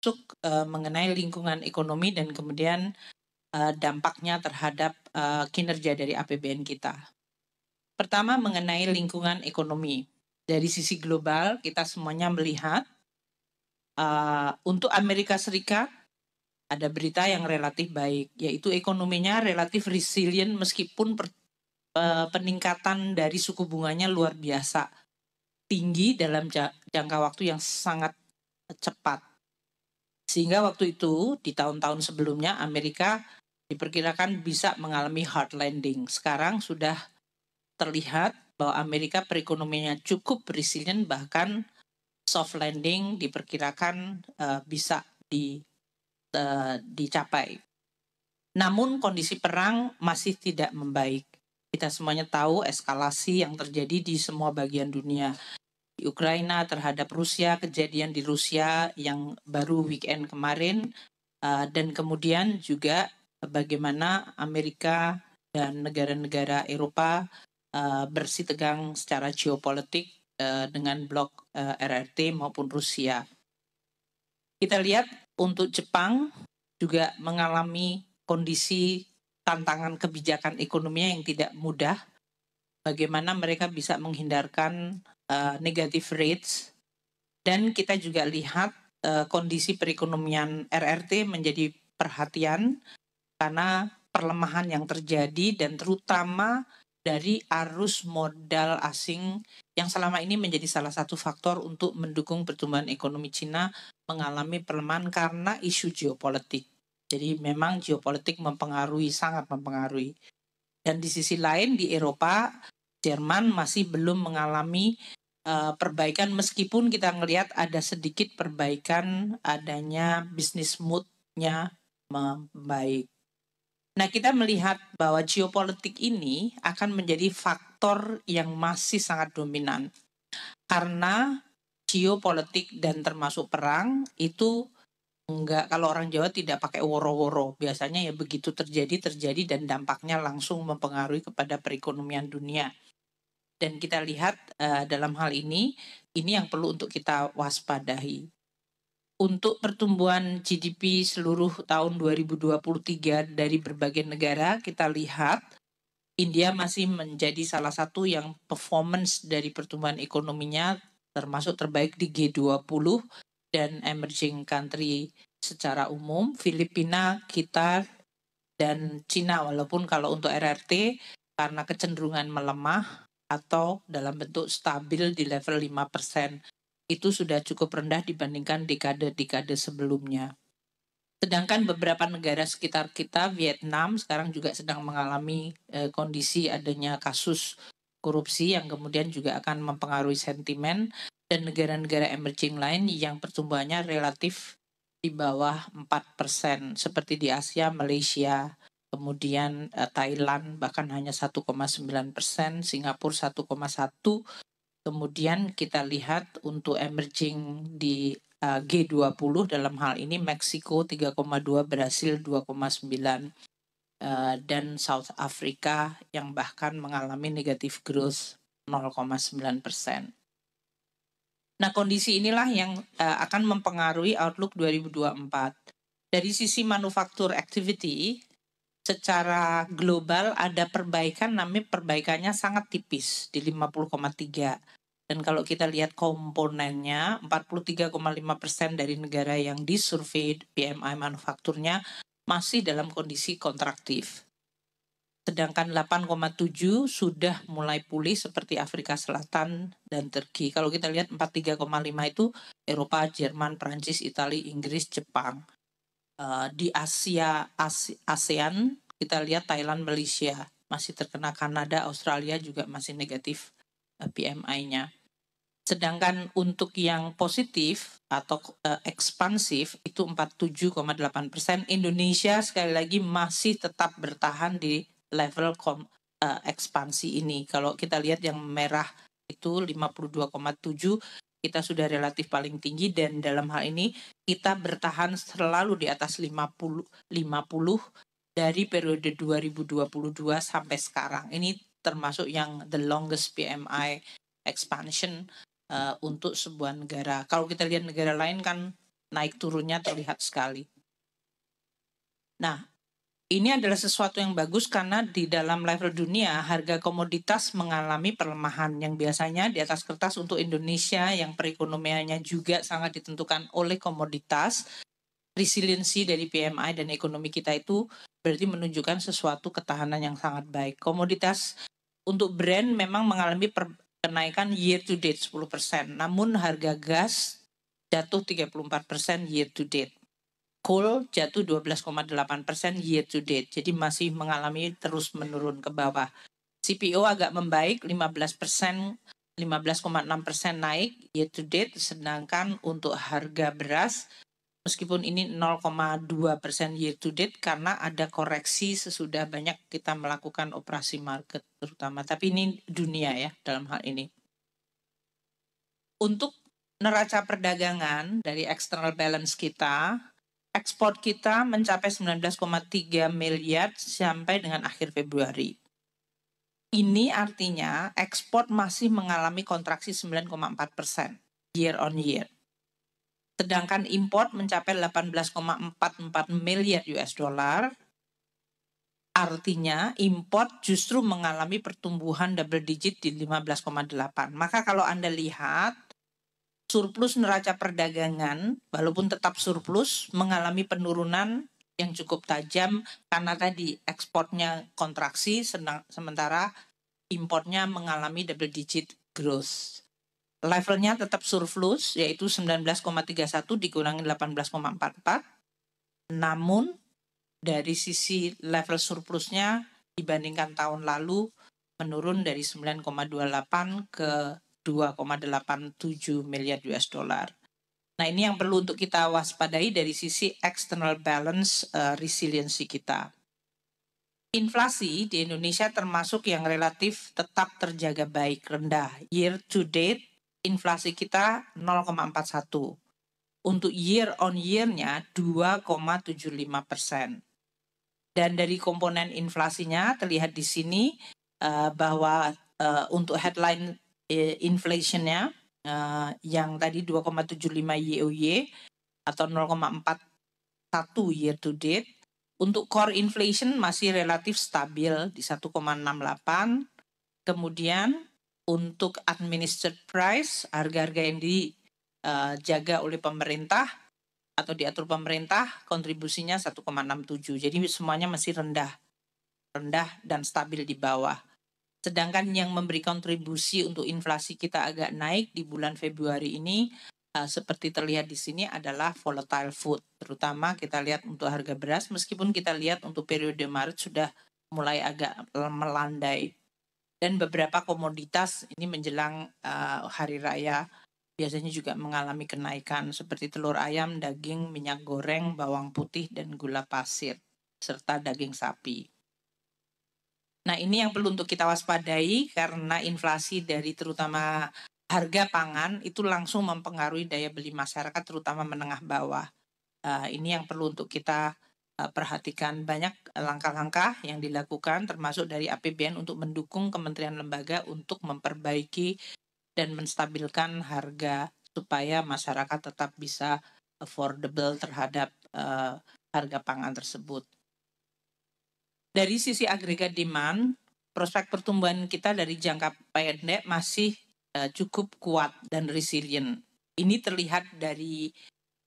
termasuk uh, eh, mengenai lingkungan ekonomi dan kemudian uh, dampaknya terhadap uh, kinerja dari APBN kita. Pertama mengenai lingkungan ekonomi. Dari sisi global kita semuanya melihat uh, untuk Amerika Serikat ada berita yang relatif baik, yaitu ekonominya relatif resilient meskipun per, uh, peningkatan dari suku bunganya luar biasa tinggi dalam jangka waktu yang sangat cepat sehingga waktu itu di tahun-tahun sebelumnya Amerika diperkirakan bisa mengalami hard landing. Sekarang sudah terlihat bahwa Amerika perekonomiannya cukup resilient bahkan soft landing diperkirakan uh, bisa di uh, dicapai. Namun kondisi perang masih tidak membaik. Kita semuanya tahu eskalasi yang terjadi di semua bagian dunia di Ukraina terhadap Rusia, kejadian di Rusia yang baru weekend kemarin, eh, dan kemudian juga bagaimana Amerika dan negara-negara Eropa uh, eh, bersih tegang secara geopolitik eh, dengan blok RRT maupun Rusia. Kita lihat untuk Jepang juga mengalami kondisi tantangan kebijakan ekonominya yang tidak mudah. Bagaimana mereka bisa menghindarkan uh, negative rates dan kita juga lihat uh, kondisi perekonomian RRT menjadi perhatian karena perlemahan yang terjadi dan terutama dari arus modal asing yang selama ini menjadi salah satu faktor untuk mendukung pertumbuhan ekonomi Cina mengalami perlemahan karena isu geopolitik. Jadi memang geopolitik mempengaruhi sangat mempengaruhi. Dan di sisi lain di Eropa Jerman masih belum mengalami Eh, perbaikan meskipun kita melihat ada sedikit perbaikan adanya bisnis moodnya membaik. Nah kita melihat bahwa geopolitik ini akan menjadi faktor yang masih sangat dominan karena geopolitik dan termasuk perang itu enggak kalau orang Jawa tidak pakai woro-woro biasanya ya begitu terjadi terjadi dan dampaknya langsung mempengaruhi kepada perekonomian dunia dan kita lihat uh, dalam hal ini ini yang perlu untuk kita waspadai Untuk pertumbuhan GDP seluruh tahun 2023 dari berbagai negara kita lihat India masih menjadi salah satu yang performance dari pertumbuhan ekonominya termasuk terbaik di G20 dan emerging country secara umum. Filipina kita dan Cina walaupun kalau untuk RRT karena kecenderungan melemah atau dalam bentuk stabil di level 5%. Itu sudah cukup rendah dibandingkan dekade-dekade sebelumnya. Sedangkan beberapa negara sekitar kita, Vietnam sekarang juga sedang mengalami eh, kondisi adanya kasus korupsi yang kemudian juga akan mempengaruhi sentimen dan negara-negara emerging lain yang pertumbuhannya relatif di bawah 4% seperti di Asia, Malaysia, kemudian uh, Thailand bahkan hanya 1,9 persen, Singapura 1,1, kemudian kita lihat untuk emerging di eh, G20 dalam hal ini Meksiko 3,2, Brasil 2,9, eh, dan South Africa yang bahkan mengalami negatif growth 0,9 persen. Nah, kondisi inilah yang akan mempengaruhi outlook 2024. Dari sisi manufaktur activity, secara global ada perbaikan namun perbaikannya sangat tipis di 50,3. Dan kalau kita lihat komponennya 43,5% persen dari negara yang disurvei PMI manufakturnya masih dalam kondisi kontraktif. Sedangkan 8,7 sudah mulai pulih seperti Afrika Selatan dan Turki. Kalau kita lihat 43,5 itu Eropa, Jerman, Prancis, Italia, Inggris, Jepang. Eh, di Asia ASEAN kita lihat Thailand, Malaysia masih terkena Kanada, Australia juga masih negatif eh, PMI-nya. Sedangkan untuk yang positif atau eh, ekspansif itu 47,8 persen. Indonesia sekali lagi masih tetap bertahan di level ekspansi ini. Kalau kita lihat yang merah itu 52,7 kita sudah relatif paling tinggi dan dalam hal ini kita bertahan selalu di atas 50 50 dari periode 2022 sampai sekarang. Ini termasuk yang the longest PMI expansion uh, untuk sebuah negara. Kalau kita lihat negara lain kan naik turunnya terlihat sekali. Nah, ini adalah sesuatu yang bagus karena di dalam level dunia harga komoditas mengalami perlemahan yang biasanya di atas kertas untuk Indonesia yang perekonomiannya juga sangat ditentukan oleh komoditas. Resiliensi dari PMI dan ekonomi kita itu berarti menunjukkan sesuatu ketahanan yang sangat baik. Komoditas untuk brand memang mengalami per kenaikan year to date 10%, namun harga gas jatuh 34% year to date coal jatuh 12,8 persen year to date. Jadi masih mengalami terus menurun ke bawah. CPO agak membaik 15 persen 15,6 persen naik year to date, sedangkan untuk harga beras meskipun ini 0,2 persen year to date karena ada koreksi sesudah banyak kita melakukan operasi market terutama. Tapi ini dunia ya dalam hal ini. Untuk neraca perdagangan dari external balance kita ekspor kita mencapai 19,3 miliar sampai dengan akhir Februari. Ini artinya ekspor masih mengalami kontraksi 9,4 persen year on year. Sedangkan import mencapai 18,44 miliar US dollar. Artinya import justru mengalami pertumbuhan double digit di 15,8. Maka kalau Anda lihat surplus neraca perdagangan walaupun tetap surplus mengalami penurunan yang cukup tajam karena tadi ekspornya kontraksi senang, sementara impornya mengalami double digit growth. Levelnya tetap surplus yaitu 19,31 dikurangi 18,44. Namun dari sisi level surplusnya dibandingkan tahun lalu menurun dari 9,28 ke 2,87 miliar US dollar. Nah, ini yang perlu untuk kita waspadai dari sisi external balance uh, eh, resiliency kita. Inflasi di Indonesia termasuk yang relatif tetap terjaga baik rendah. Year to date inflasi kita 0,41. Untuk year on year-nya 2,75 persen. Dan dari komponen inflasinya terlihat di sini uh, bahwa uh, untuk headline Eh, inflationnya uh, yang tadi 2,75 YOY atau 0,41 year to date. Untuk core inflation masih relatif stabil di 1,68. Kemudian untuk administered price, harga-harga yang dijaga eh, oleh pemerintah atau diatur pemerintah, kontribusinya 1,67. Jadi semuanya masih rendah. Rendah dan stabil di bawah. Sedangkan yang memberi kontribusi untuk inflasi kita agak naik di bulan Februari ini uh, seperti terlihat di sini adalah volatile food. Terutama kita lihat untuk harga beras meskipun kita lihat untuk periode Maret sudah mulai agak melandai. Dan beberapa komoditas ini menjelang uh, hari raya biasanya juga mengalami kenaikan seperti telur ayam, daging, minyak goreng, bawang putih dan gula pasir serta daging sapi. Nah, ini yang perlu untuk kita waspadai karena inflasi dari terutama harga pangan itu langsung mempengaruhi daya beli masyarakat terutama menengah bawah. Uh, ini yang perlu untuk kita uh, perhatikan banyak langkah-langkah yang dilakukan termasuk dari APBN untuk mendukung kementerian lembaga untuk memperbaiki dan menstabilkan harga supaya masyarakat tetap bisa affordable terhadap uh, harga pangan tersebut dari sisi agregat demand, prospek pertumbuhan kita dari jangka pendek masih eh, cukup kuat dan resilient. Ini terlihat dari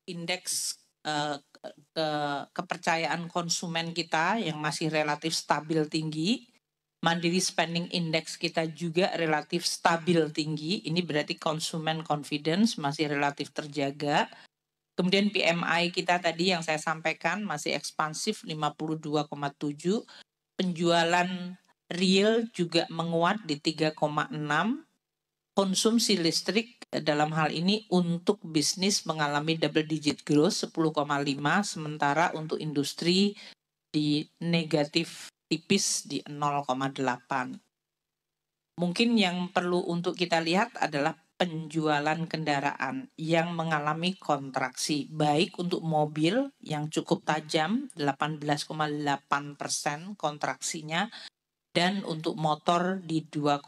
indeks eh, kepercayaan konsumen kita yang masih relatif stabil tinggi. Mandiri spending index kita juga relatif stabil tinggi. Ini berarti konsumen confidence masih relatif terjaga Kemudian PMI kita tadi yang saya sampaikan masih ekspansif 52,7. Penjualan real juga menguat di 3,6. Konsumsi listrik dalam hal ini untuk bisnis mengalami double digit growth 10,5 sementara untuk industri di negatif tipis di 0,8. Mungkin yang perlu untuk kita lihat adalah penjualan kendaraan yang mengalami kontraksi baik untuk mobil yang cukup tajam 18,8 persen kontraksinya dan untuk motor di 2,9.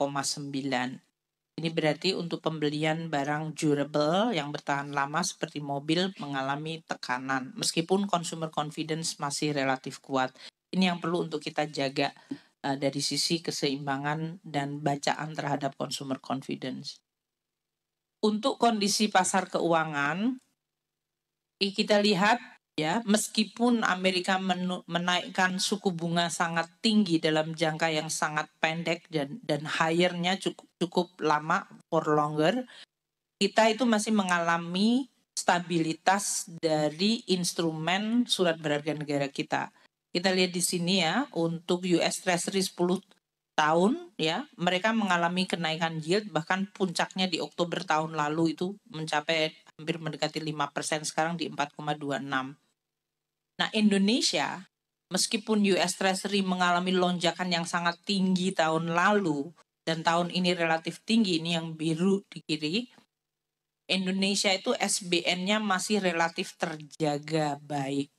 Ini berarti untuk pembelian barang durable yang bertahan lama seperti mobil mengalami tekanan meskipun consumer confidence masih relatif kuat. Ini yang perlu untuk kita jaga eh, dari sisi keseimbangan dan bacaan terhadap consumer confidence untuk kondisi pasar keuangan kita lihat ya meskipun Amerika menaikkan suku bunga sangat tinggi dalam jangka yang sangat pendek dan dan highernya cukup cukup lama for longer kita itu masih mengalami stabilitas dari instrumen surat berharga negara kita. Kita lihat di sini ya untuk US Treasury 10 tahun ya mereka mengalami kenaikan yield bahkan puncaknya di Oktober tahun lalu itu mencapai hampir mendekati 5% sekarang di 4,26. Nah, Indonesia meskipun US Treasury mengalami lonjakan yang sangat tinggi tahun lalu dan tahun ini relatif tinggi ini yang biru di kiri Indonesia itu SBN-nya masih relatif terjaga baik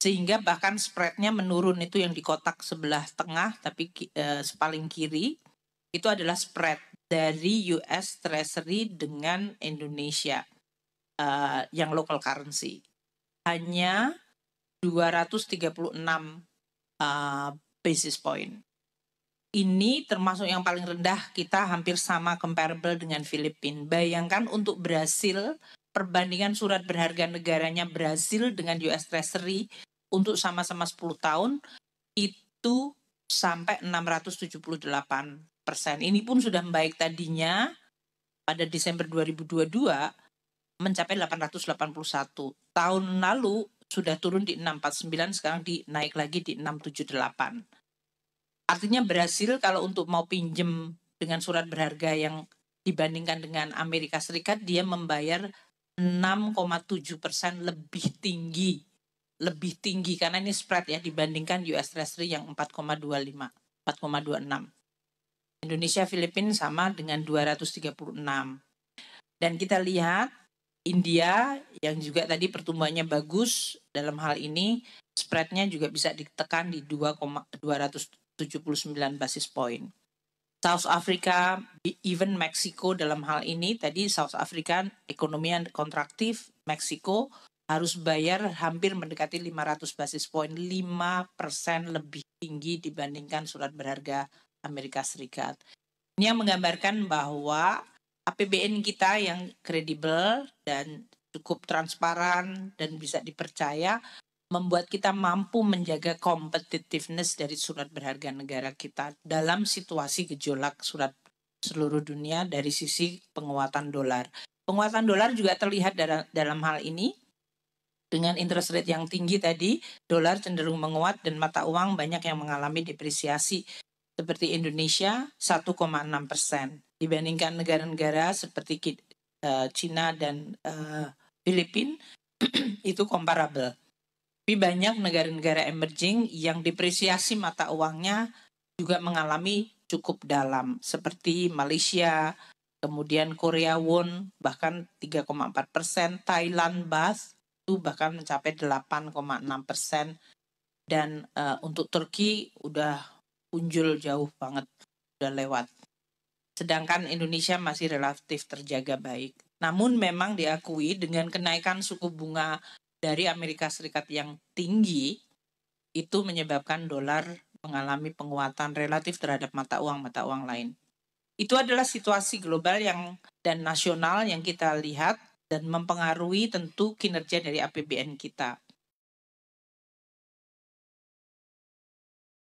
sehingga bahkan spreadnya menurun itu yang di kotak sebelah tengah tapi uh, eh, paling kiri itu adalah spread dari US Treasury dengan Indonesia uh, yang local currency hanya 236 uh, eh, basis point. Ini termasuk yang paling rendah kita hampir sama comparable dengan Filipina. Bayangkan untuk Brasil perbandingan surat berharga negaranya Brasil dengan US Treasury untuk sama-sama 10 tahun itu sampai 678 persen. Ini pun sudah membaik tadinya pada Desember 2022 mencapai 881. Tahun lalu sudah turun di 649, sekarang dinaik lagi di 678. Artinya berhasil kalau untuk mau pinjem dengan surat berharga yang dibandingkan dengan Amerika Serikat, dia membayar 6,7 persen lebih tinggi lebih tinggi karena ini spread ya dibandingkan US Treasury yang 4,25, 4,26. Indonesia Filipina sama dengan 236. Dan kita lihat India yang juga tadi pertumbuhannya bagus dalam hal ini spreadnya juga bisa ditekan di 2,279 basis point. South Africa, even Meksiko dalam hal ini tadi South Africa ekonomi yang kontraktif, Mexico harus bayar hampir mendekati 500 basis poin, 5% lebih tinggi dibandingkan surat berharga Amerika Serikat. Ini yang menggambarkan bahwa APBN kita yang kredibel dan cukup transparan dan bisa dipercaya membuat kita mampu menjaga competitiveness dari surat berharga negara kita dalam situasi gejolak surat seluruh dunia dari sisi penguatan dolar. Penguatan dolar juga terlihat dalam hal ini dengan interest rate yang tinggi tadi, dolar cenderung menguat dan mata uang banyak yang mengalami depresiasi. Seperti Indonesia 1,6 persen dibandingkan negara-negara seperti uh, eh, Cina dan eh, Filipina itu comparable. Tapi banyak negara-negara emerging yang depresiasi mata uangnya juga mengalami cukup dalam seperti Malaysia, kemudian Korea won bahkan 3,4 persen, Thailand baht bahkan mencapai 8,6 persen dan uh, untuk Turki udah unjul jauh banget udah lewat. Sedangkan Indonesia masih relatif terjaga baik. Namun memang diakui dengan kenaikan suku bunga dari Amerika Serikat yang tinggi itu menyebabkan dolar mengalami penguatan relatif terhadap mata uang mata uang lain. Itu adalah situasi global yang dan nasional yang kita lihat dan mempengaruhi tentu kinerja dari APBN kita.